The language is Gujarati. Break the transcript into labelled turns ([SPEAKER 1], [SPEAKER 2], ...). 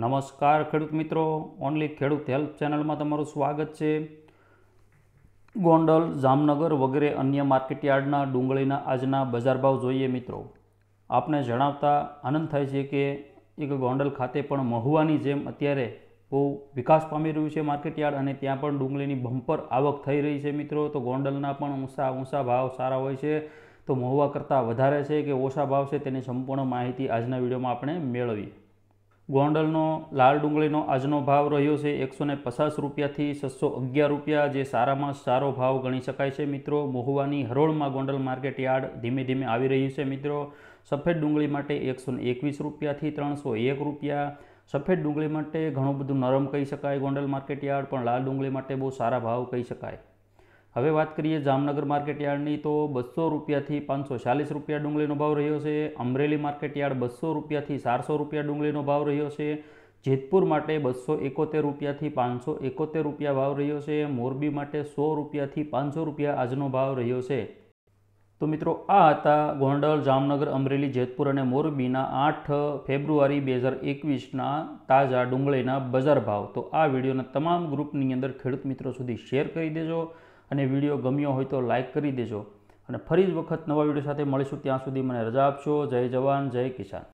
[SPEAKER 1] નમસ્કાર ખેડૂત મિત્રો ઓનલી ખેડૂત હેલ્પ ચેનલમાં તમારું સ્વાગત છે ગોંડલ જામનગર વગેરે અન્ય માર્કેટયાર્ડના ડુંગળીના આજના બજાર ભાવ જોઈએ મિત્રો આપને જણાવતા આનંદ થાય છે કે એક ગોંડલ ખાતે પણ મહુવાની જેમ અત્યારે બહુ વિકાસ પામી રહ્યું છે માર્કેટયાર્ડ અને ત્યાં પણ ડુંગળીની બમ્પર આવક થઈ રહી છે મિત્રો તો ગોંડલના પણ ઊંચા ઊંચા ભાવ સારા હોય છે તો મહુવા કરતાં વધારે છે કે ઓછા ભાવ છે તેની સંપૂર્ણ માહિતી આજના વિડીયોમાં આપણે મેળવીએ ગોંડલનો લાલ ડુંગળીનો આજનો ભાવ રહ્યો છે એકસો ને પચાસ રૂપિયાથી છસો અગિયાર રૂપિયા જે સારામાં સારો ભાવ ગણી શકાય છે મિત્રો મહુવાની હરોળમાં ગોંડલ માર્કેટ યાર્ડ ધીમે ધીમે આવી રહ્યું છે મિત્રો સફેદ ડુંગળી માટે એકસો ને એકવીસ રૂપિયાથી ત્રણસો એક રૂપિયા સફેદ ડુંગળી માટે ઘણું બધું નરમ કહી શકાય ગોંડલ માર્કેટ યાર્ડ પણ લાલ ડુંગળી માટે બહુ સારા ભાવ કહી શકાય હવે વાત કરીએ જામનગર માર્કેટયાર્ડની તો બસો રૂપિયાથી પાંચસો ચાલીસ રૂપિયા ડુંગળીનો ભાવ રહ્યો છે અમરેલી માર્કેટયાર્ડ બસો રૂપિયાથી ચારસો રૂપિયા ડુંગળીનો ભાવ રહ્યો છે જેતપુર માટે બસો એકોતેર રૂપિયાથી પાંચસો એકોતેર રૂપિયા ભાવ રહ્યો છે મોરબી માટે સો રૂપિયાથી પાંચસો રૂપિયા આજનો ભાવ રહ્યો છે તો મિત્રો આ હતા ગોંડલ જામનગર અમરેલી જેતપુર અને મોરબીના આઠ ફેબ્રુઆરી બે હજાર એકવીસના તાજા ડુંગળીના બજાર ભાવ તો આ વિડીયોના તમામ ગ્રુપની અંદર ખેડૂત મિત્રો સુધી શેર કરી દેજો અને વિડીયો ગમ્યો હોય તો લાઇક કરી દેજો અને ફરી જ વખત નવા વિડીયો સાથે મળીશું ત્યાં સુધી મને રજા આપશો જય જવાન જય કિસાન